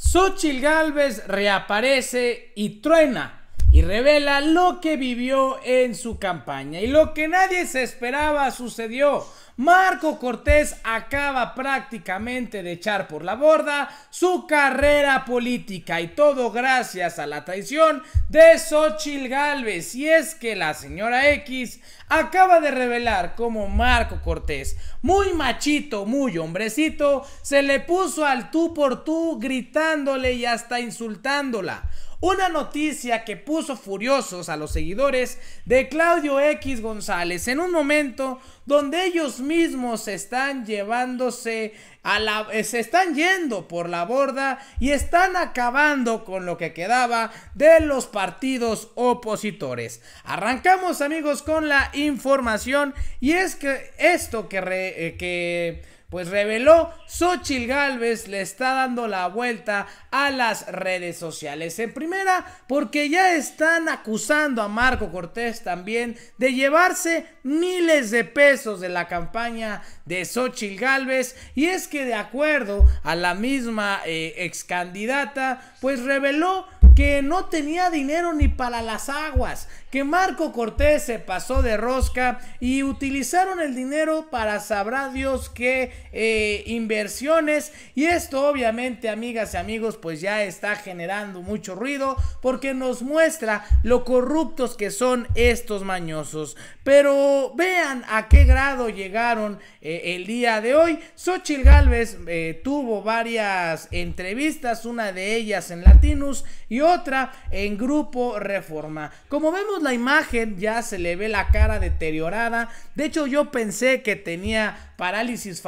Xochitl Galvez reaparece y truena y revela lo que vivió en su campaña y lo que nadie se esperaba sucedió. Marco Cortés acaba prácticamente de echar por la borda su carrera política y todo gracias a la traición de Xochitl Galvez. Y es que la señora X acaba de revelar cómo Marco Cortés, muy machito, muy hombrecito, se le puso al tú por tú gritándole y hasta insultándola. Una noticia que puso furiosos a los seguidores de Claudio X González en un momento donde ellos mismos se están llevándose a la, eh, se están yendo por la borda y están acabando con lo que quedaba de los partidos opositores. Arrancamos amigos con la información y es que esto que eh, pues reveló Xochil Galvez le está dando la vuelta a las redes sociales. En primera, porque ya están acusando a Marco Cortés también de llevarse miles de pesos de la campaña de Xochil Galvez. Y es que de acuerdo a la misma eh, ex candidata, pues reveló que no tenía dinero ni para las aguas, que Marco Cortés se pasó de rosca y utilizaron el dinero para sabrá Dios qué eh, inversiones. Y esto obviamente, amigas y amigos, pues ya está generando mucho ruido porque nos muestra lo corruptos que son estos mañosos. Pero vean a qué grado llegaron eh, el día de hoy. Xochitl Galvez eh, tuvo varias entrevistas, una de ellas en Latinus y otra en Grupo Reforma. Como vemos la imagen ya se le ve la cara deteriorada. De hecho yo pensé que tenía parálisis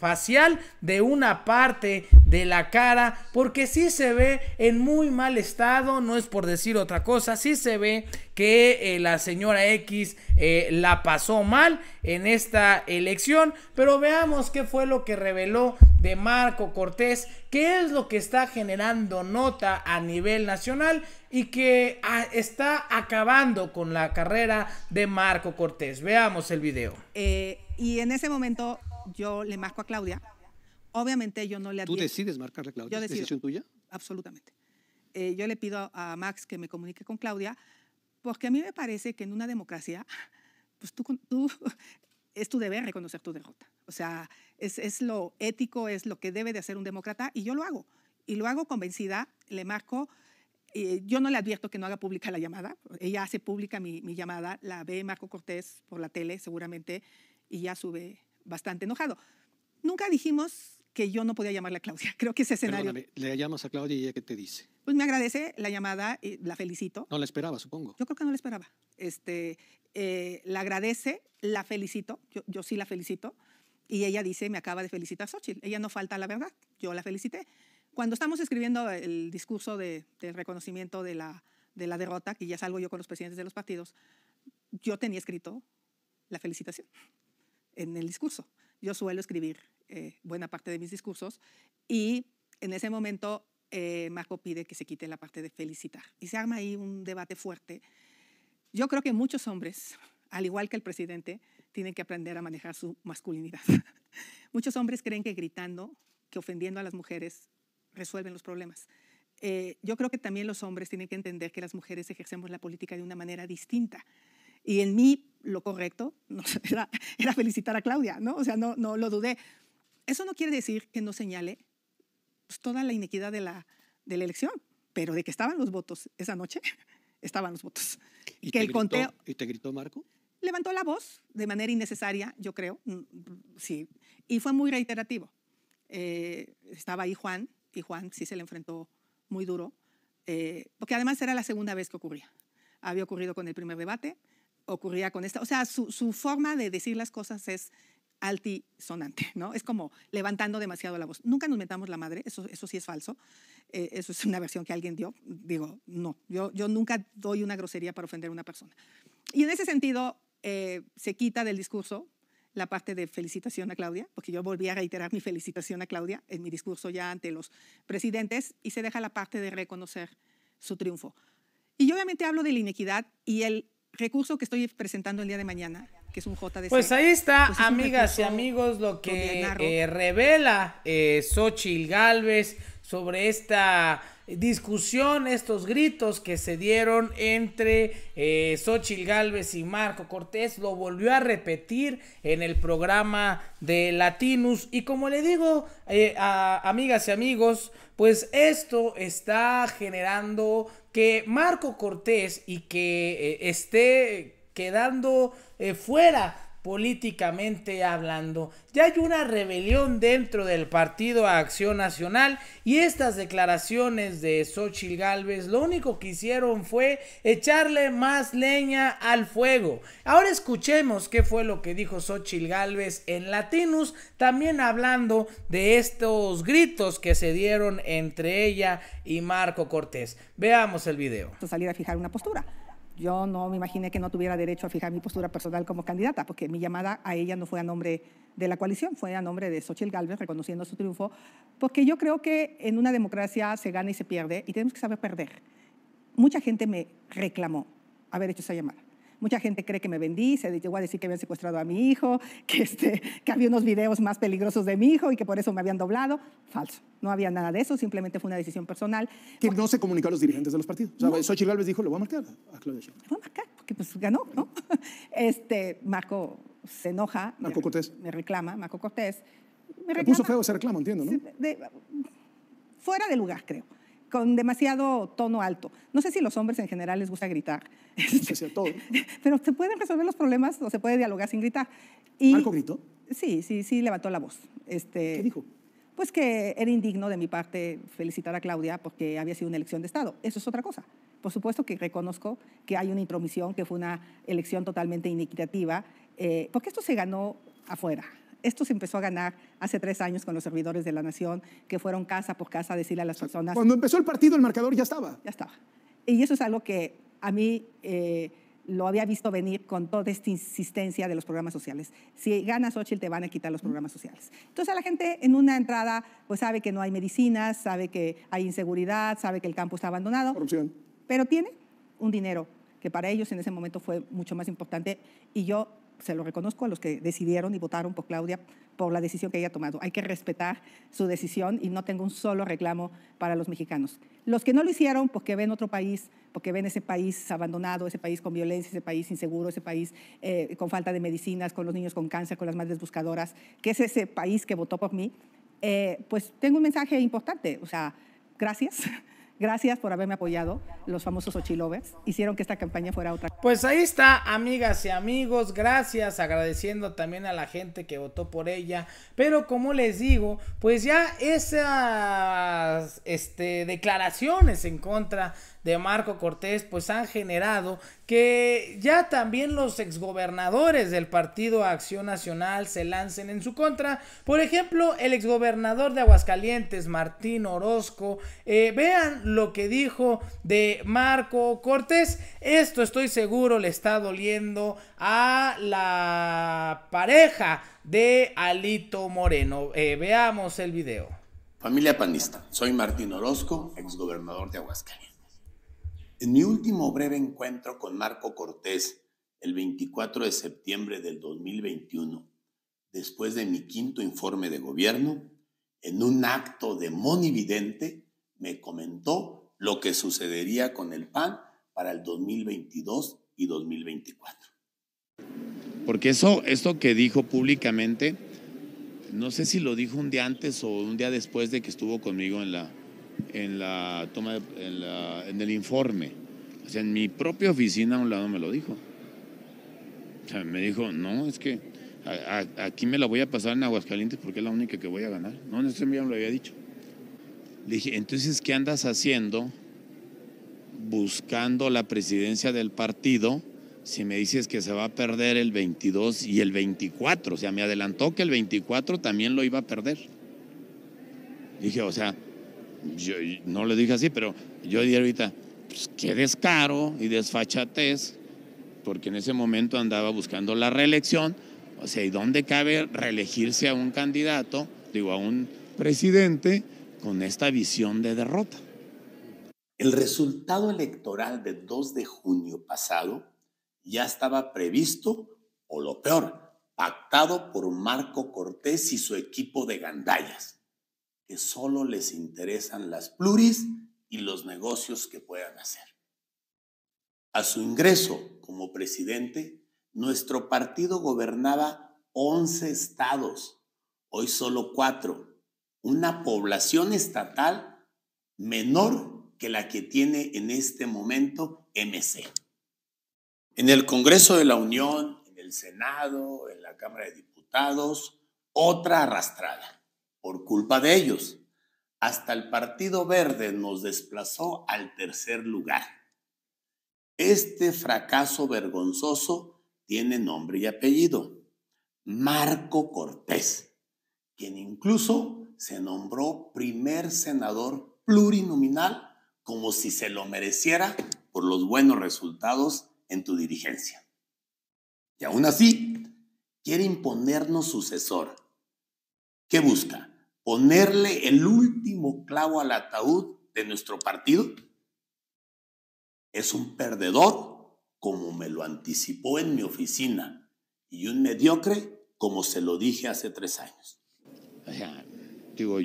facial de una parte de la cara porque sí se ve en muy mal estado, no es por decir otra cosa, sí se ve que eh, la señora X eh, la pasó mal en esta elección. Pero veamos qué fue lo que reveló de Marco Cortés, qué es lo que está generando nota a nivel nacional y que ah, está acabando con la carrera de Marco Cortés. Veamos el video. Eh, y en ese momento yo le marco a Claudia. Obviamente yo no le ¿Tú decides marcarle a Claudia? ¿Es decisión tuya? Absolutamente. yo le pido a Max que me comunique con Claudia porque a mí me parece que en una democracia, pues tú, es tu deber reconocer tu derrota. O sea, es, lo ético, es lo que debe de hacer un demócrata y yo lo hago. Y lo hago convencida, le marco, eh, yo no le advierto que no haga pública la llamada, ella hace pública mi, llamada, la ve Marco Cortés por la tele seguramente y ya sube bastante enojado. Nunca dijimos que yo no podía llamarle a Claudia, creo que ese escenario... le llamas a Claudia y ella qué te dice pues me agradece la llamada y la felicito. No la esperaba, supongo. Yo creo que no la esperaba. Este, eh, la agradece, la felicito, yo, yo, sí la felicito. Y ella dice, me acaba de felicitar Xochitl. Ella no falta la verdad, yo la felicité. Cuando estamos escribiendo el discurso de, reconocimiento de la, de la derrota, que ya salgo yo con los presidentes de los partidos, yo tenía escrito la felicitación en el discurso. Yo suelo escribir eh, buena parte de mis discursos y en ese momento eh, Marco pide que se quite la parte de felicitar. Y se arma ahí un debate fuerte. Yo creo que muchos hombres, al igual que el presidente, tienen que aprender a manejar su masculinidad. muchos hombres creen que gritando, que ofendiendo a las mujeres, resuelven los problemas. Eh, yo creo que también los hombres tienen que entender que las mujeres ejercemos la política de una manera distinta. Y en mí lo correcto era, felicitar a Claudia, ¿no? O sea, no, no lo dudé. Eso no quiere decir que no señale pues, toda la inequidad de la, de la elección, pero de que estaban los votos esa noche, estaban los votos. ¿Y que el conteo, ¿Y te gritó Marco? Levantó la voz de manera innecesaria, yo creo, mm, sí, y fue muy reiterativo. Eh, estaba ahí Juan, y Juan sí se le enfrentó muy duro, eh, porque además era la segunda vez que ocurría. Había ocurrido con el primer debate, ocurría con esta, o sea, su, su forma de decir las cosas es altisonante, ¿no? Es como levantando demasiado la voz. Nunca nos metamos la madre, eso, eso sí es falso. Eh, eso es una versión que alguien dio. Digo, no, yo, yo nunca doy una grosería para ofender a una persona. Y en ese sentido, eh, se quita del discurso la parte de felicitación a Claudia, porque yo volví a reiterar mi felicitación a Claudia en mi discurso ya ante los presidentes, y se deja la parte de reconocer su triunfo. Y yo obviamente hablo de la inequidad y el recurso que estoy presentando el día de mañana que es un JDC. Pues ahí está, pues amigas y amigos, lo que eh, revela eh, Xochitl Galvez sobre esta discusión, estos gritos que se dieron entre eh, Xochitl Galvez y Marco Cortés, lo volvió a repetir en el programa de Latinus. Y como le digo eh, a amigas y amigos, pues esto está generando que Marco Cortés y que eh, esté quedando eh, fuera políticamente hablando. Ya hay una rebelión dentro del Partido Acción Nacional y estas declaraciones de Xochitl Gálvez lo único que hicieron fue echarle más leña al fuego. Ahora escuchemos qué fue lo que dijo Xochitl Gálvez en Latinus, también hablando de estos gritos que se dieron entre ella y Marco Cortés. Veamos el video. Salir a fijar una postura yo no me imaginé que no tuviera derecho a fijar mi postura personal como candidata, porque mi llamada a ella no fue a nombre de la coalición, fue a nombre de Xochitl Galvez reconociendo su triunfo, porque yo creo que en una democracia se gana y se pierde, y tenemos que saber perder. Mucha gente me reclamó haber hecho esa llamada. Mucha gente cree que me vendí, se llegó a decir que habían secuestrado a mi hijo, que, este, que había unos videos más peligrosos de mi hijo y que por eso me habían doblado. Falso. No había nada de eso, simplemente fue una decisión personal. Que no se comunicó a los dirigentes de los partidos. O sea, no. Gálvez dijo, lo voy a marcar a Claudia Sheinbaum. Le voy a marcar, porque pues ganó, ¿no? Este, Marco se enoja. Marco me, Cortés. Me reclama, Marco Cortés. Me reclama, puso feo ese reclamo, entiendo, ¿no? fuera de lugar, creo con demasiado tono alto. No sé si los hombres en general les gusta gritar. Pero se pueden resolver los problemas o se puede dialogar sin gritar. Y, ¿Marco gritó? Sí, sí, sí, levantó la voz. Este, ¿Qué dijo? Pues que era indigno de mi parte felicitar a Claudia porque había sido una elección de Estado. Eso es otra cosa. Por supuesto que reconozco que hay una intromisión, que fue una elección totalmente inequitativa, eh, porque esto se ganó afuera esto se empezó a ganar hace tres años con los servidores de la nación, que fueron casa por casa a decirle a las personas. Cuando empezó el partido, el marcador ya estaba. Ya estaba. Y eso es algo que a mí eh, lo había visto venir con toda esta insistencia de los programas sociales. Si ganas Ochil, te van a quitar los programas sociales. Entonces, la gente en una entrada, pues sabe que no hay medicinas, sabe que hay inseguridad, sabe que el campo está abandonado. Corrupción. Pero tiene un dinero que para ellos en ese momento fue mucho más importante. Y yo se lo reconozco a los que decidieron y votaron por Claudia por la decisión que ella ha tomado. Hay que respetar su decisión y no tengo un solo reclamo para los mexicanos. Los que no lo hicieron porque ven otro país, porque ven ese país abandonado, ese país con violencia, ese país inseguro, ese país eh, con falta de medicinas, con los niños con cáncer, con las madres buscadoras, que es ese país que votó por mí, eh, pues tengo un mensaje importante. O sea, gracias Gracias por haberme apoyado, los famosos Ochilovers. Hicieron que esta campaña fuera otra. Pues ahí está, amigas y amigos. Gracias, agradeciendo también a la gente que votó por ella. Pero como les digo, pues ya esas este, declaraciones en contra de Marco Cortés, pues han generado que ya también los exgobernadores del partido Acción Nacional se lancen en su contra. Por ejemplo, el exgobernador de Aguascalientes, Martín Orozco, eh, vean lo que dijo de Marco Cortés. Esto estoy seguro le está doliendo a la pareja de Alito Moreno. Eh, veamos el video. Familia panista, soy Martín Orozco, exgobernador de Aguascalientes. En mi último breve encuentro con Marco Cortés, el 24 de septiembre del 2021, después de mi quinto informe de gobierno, en un acto de monividente, me comentó lo que sucedería con el PAN para el 2022 y 2024. Porque eso, esto que dijo públicamente, no sé si lo dijo un día antes o un día después de que estuvo conmigo en la, en la toma, en, el informe. O sea, en mi propia oficina a un lado me lo dijo. O sea, me dijo, no, es que aquí me la voy a pasar en Aguascalientes porque es la única que voy a ganar. No, en ese día me lo había dicho. Le dije, entonces, ¿qué andas haciendo buscando la presidencia del partido si me dices que se va a perder el 22 y el 24? O sea, me adelantó que el 24 también lo iba a perder. Dije, o sea, yo no le dije así, pero yo dije ahorita, pues qué descaro y desfachatez, porque en ese momento andaba buscando la reelección. O sea, ¿y dónde cabe reelegirse a un candidato, digo, a un presidente? con esta visión de derrota. El resultado electoral de 2 de junio pasado ya estaba previsto, o lo peor, pactado por Marco Cortés y su equipo de gandallas, que solo les interesan las pluris y los negocios que puedan hacer. A su ingreso como presidente, nuestro partido gobernaba 11 estados, hoy solo 4, una población estatal menor que la que tiene en este momento MC. En el Congreso de la Unión, en el Senado, en la Cámara de Diputados, otra arrastrada por culpa de ellos. Hasta el Partido Verde nos desplazó al tercer lugar. Este fracaso vergonzoso tiene nombre y apellido. Marco Cortés, quien incluso se nombró primer senador plurinominal como si se lo mereciera por los buenos resultados en tu dirigencia. Y aún así, quiere imponernos sucesor. ¿Qué busca? ¿Ponerle el último clavo al ataúd de nuestro partido? Es un perdedor, como me lo anticipó en mi oficina, y un mediocre, como se lo dije hace tres años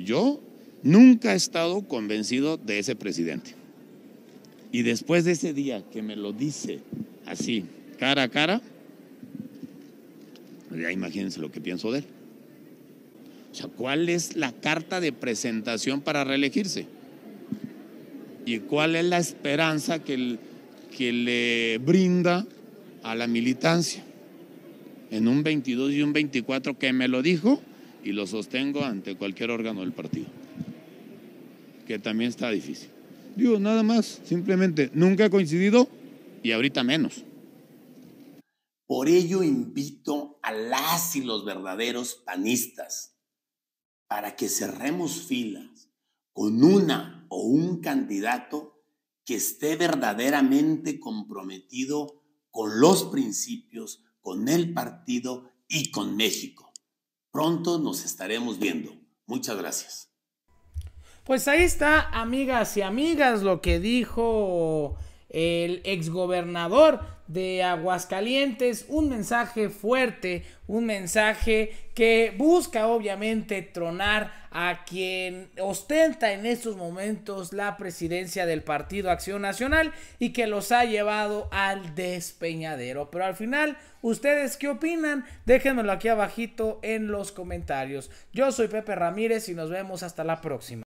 yo nunca he estado convencido de ese presidente. Y después de ese día que me lo dice así, cara a cara, ya imagínense lo que pienso de él. O sea, ¿cuál es la carta de presentación para reelegirse? ¿Y cuál es la esperanza que, el, que le brinda a la militancia? En un 22 y un 24 que me lo dijo, y lo sostengo ante cualquier órgano del partido, que también está difícil. Digo, nada más, simplemente nunca ha coincidido y ahorita menos. Por ello invito a las y los verdaderos panistas para que cerremos filas con una o un candidato que esté verdaderamente comprometido con los principios, con el partido y con México. Pronto nos estaremos viendo. Muchas gracias. Pues ahí está, amigas y amigas, lo que dijo el exgobernador de Aguascalientes, un mensaje fuerte, un mensaje que busca obviamente tronar a quien ostenta en estos momentos la presidencia del Partido Acción Nacional y que los ha llevado al despeñadero. Pero al final, ¿ustedes qué opinan? Déjenmelo aquí abajito en los comentarios. Yo soy Pepe Ramírez y nos vemos hasta la próxima.